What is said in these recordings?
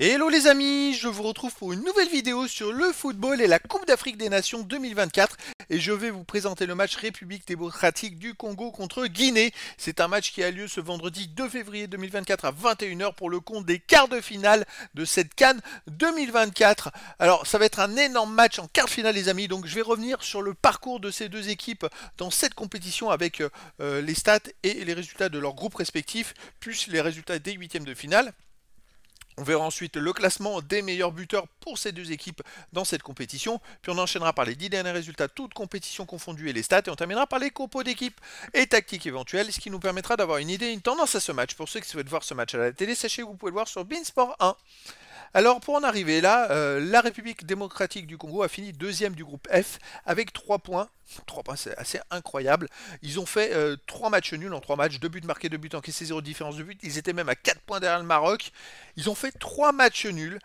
Hello les amis, je vous retrouve pour une nouvelle vidéo sur le football et la Coupe d'Afrique des Nations 2024 et je vais vous présenter le match République démocratique du Congo contre Guinée. C'est un match qui a lieu ce vendredi 2 février 2024 à 21h pour le compte des quarts de finale de cette Cannes 2024. Alors ça va être un énorme match en quart de finale les amis, donc je vais revenir sur le parcours de ces deux équipes dans cette compétition avec euh, euh, les stats et les résultats de leurs groupes respectifs, plus les résultats des huitièmes de finale. On verra ensuite le classement des meilleurs buteurs pour ces deux équipes dans cette compétition. Puis on enchaînera par les 10 derniers résultats, toutes compétitions confondues et les stats. Et on terminera par les compos d'équipe et tactiques éventuelles, ce qui nous permettra d'avoir une idée, une tendance à ce match. Pour ceux qui souhaitent voir ce match à la télé, sachez que vous pouvez le voir sur Beansport 1. Alors pour en arriver là, euh, la République démocratique du Congo a fini deuxième du groupe F avec 3 points. 3 points, c'est assez incroyable. Ils ont fait 3 euh, matchs nuls en 3 matchs, 2 buts marqués, 2 buts encaissés, 0 différence de but. Ils étaient même à 4 points derrière le Maroc. Ils ont fait 3 matchs nuls.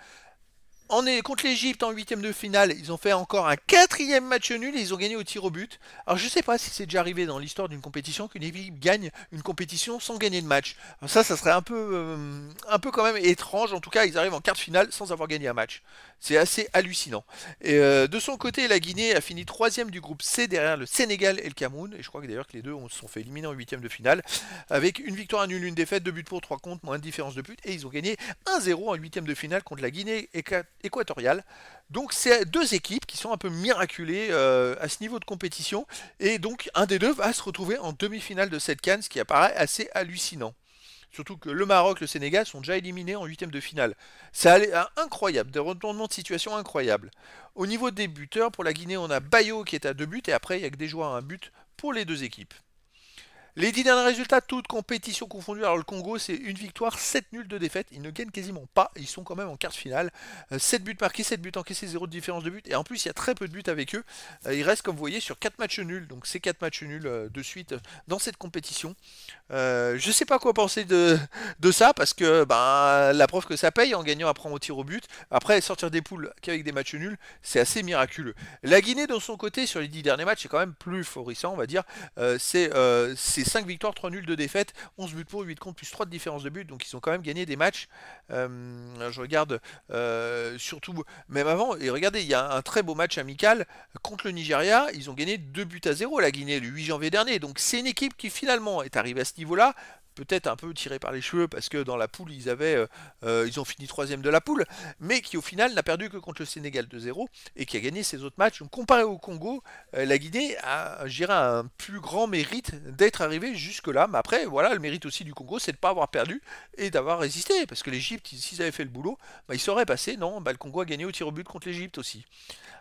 On est, contre l'Egypte en huitième de finale, ils ont fait encore un quatrième match nul et ils ont gagné au tir au but. Alors je sais pas si c'est déjà arrivé dans l'histoire d'une compétition qu'une équipe gagne une compétition sans gagner de match. ça, ça serait un peu, euh, un peu quand même étrange. En tout cas, ils arrivent en quart de finale sans avoir gagné un match. C'est assez hallucinant. Et, euh, de son côté, la Guinée a fini troisième du groupe C derrière le Sénégal et le Cameroun. Et je crois que d'ailleurs que les deux se sont fait éliminer en huitième de finale avec une victoire, à nul, une défaite, deux buts pour, trois comptes, moins de différence de but. Et ils ont gagné 1-0 en huitième de finale contre la Guinée et équatoriale. Donc c'est deux équipes qui sont un peu miraculées euh, à ce niveau de compétition. Et donc un des deux va se retrouver en demi-finale de cette canne, ce qui apparaît assez hallucinant. Surtout que le Maroc, le Sénégal sont déjà éliminés en huitième de finale. Ça l'air incroyable, des retournements de situation incroyables. Au niveau des buteurs, pour la Guinée, on a Bayo qui est à deux buts, et après il n'y a que des joueurs à un but pour les deux équipes. Les dix derniers résultats, toutes compétitions confondues. Alors le Congo, c'est une victoire, 7 nuls, de défaite Ils ne gagnent quasiment pas. Ils sont quand même en quart de finale. 7 euh, buts marqués, 7 buts encaissés, 0 de différence de but. Et en plus, il y a très peu de buts avec eux. Euh, ils restent, comme vous voyez, sur 4 matchs nuls. Donc c'est 4 matchs nuls euh, de suite dans cette compétition. je ne sais pas quoi penser de, ça, parce que ben, la preuve que ça paye en gagnant après au tir au but. Après, sortir des poules qu'avec des matchs nuls, c'est assez miraculeux. La Guinée, de son côté, sur les 10 derniers matchs, c'est quand même plus florissant, on va dire. c'est 5 victoires, 3 nuls, 2 défaites, 11 buts pour, 8 contre, plus 3 de différence de buts, Donc ils ont quand même gagné des matchs. Euh, je regarde euh, surtout, même avant, et regardez, il y a un très beau match amical contre le Nigeria. Ils ont gagné 2 buts à 0 la Guinée le 8 janvier dernier. Donc c'est une équipe qui finalement est arrivée à ce niveau-là, peut-être un peu tiré par les cheveux parce que dans la poule ils avaient euh, euh, ils ont fini troisième de la poule, mais qui au final n'a perdu que contre le Sénégal 2-0 et qui a gagné ses autres matchs. Donc comparé au Congo, euh, la Guinée a dirais, un plus grand mérite d'être arrivé jusque-là. Mais après, voilà, le mérite aussi du Congo, c'est de ne pas avoir perdu et d'avoir résisté. Parce que l'Egypte s'ils avaient fait le boulot, bah, ils seraient passés. Non, bah, le Congo a gagné au tir au but contre l'Egypte aussi.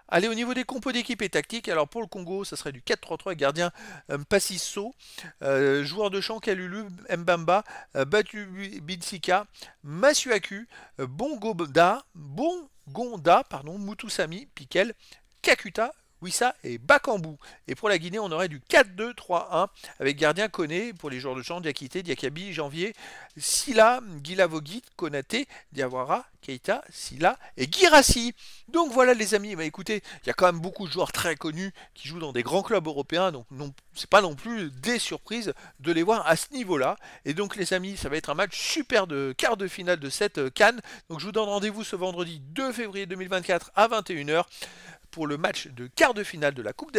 Allez, au niveau des compos d'équipe et tactique, alors pour le Congo, ça serait du 4-3-3 gardien euh, Passisso, joueur de champ Kalulu M. Mbamba, euh, Batu Bitsika, Masuaku, euh, Bongoda, Bongonda, pardon, Mutusami, Piquel, Kakuta, Wissa et Bakambou. Et pour la Guinée, on aurait du 4-2-3-1 avec gardien Koné pour les joueurs de champ, Diakité, Diakabi, Janvier, Silla, Guilavogit, Konaté, Diawara, Keita, Silla et Girassi. Donc voilà les amis, bah, écoutez, il y a quand même beaucoup de joueurs très connus qui jouent dans des grands clubs européens, donc non, c'est pas non plus des surprises de les voir à ce niveau-là. Et donc les amis, ça va être un match super de quart de finale de cette euh, Cannes. Donc je vous donne rendez-vous ce vendredi 2 février 2024 à 21h pour le match de quart de finale de la Coupe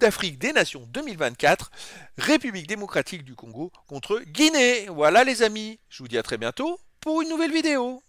d'Afrique des Nations 2024, République démocratique du Congo contre Guinée. Voilà les amis, je vous dis à très bientôt pour une nouvelle vidéo.